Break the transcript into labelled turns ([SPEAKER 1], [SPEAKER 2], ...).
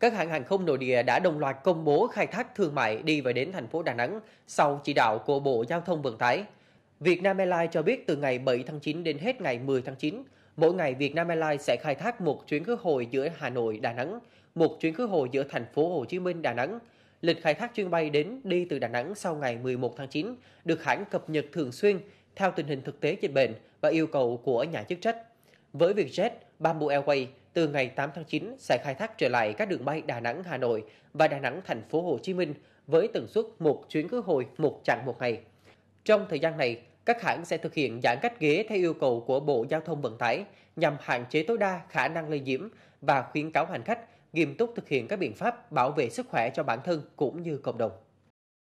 [SPEAKER 1] các hãng hàng không nội địa đã đồng loạt công bố khai thác thương mại đi và đến thành phố Đà Nẵng sau chỉ đạo của Bộ Giao thông Vận tải. Vietnam Airlines cho biết từ ngày 7 tháng 9 đến hết ngày 10 tháng 9, mỗi ngày Vietnam Airlines sẽ khai thác một chuyến khứ hồi giữa Hà Nội, Đà Nẵng, một chuyến khứ hồi giữa thành phố Hồ Chí Minh, Đà Nẵng. Lịch khai thác chuyến bay đến đi từ Đà Nẵng sau ngày 11 tháng 9 được hãng cập nhật thường xuyên theo tình hình thực tế dịch bệnh và yêu cầu của nhà chức trách. Với Vietjet, Bamboo Airways từ ngày 8 tháng 9 sẽ khai thác trở lại các đường bay Đà Nẵng Hà Nội và Đà Nẵng Thành phố Hồ Chí Minh với tần suất một chuyến khứ hồi một chặng một ngày. Trong thời gian này, các hãng sẽ thực hiện giãn cách ghế theo yêu cầu của Bộ Giao thông Vận tải nhằm hạn chế tối đa khả năng lây nhiễm và khuyến cáo hành khách nghiêm túc thực hiện các biện pháp bảo vệ sức khỏe cho bản thân cũng như cộng đồng.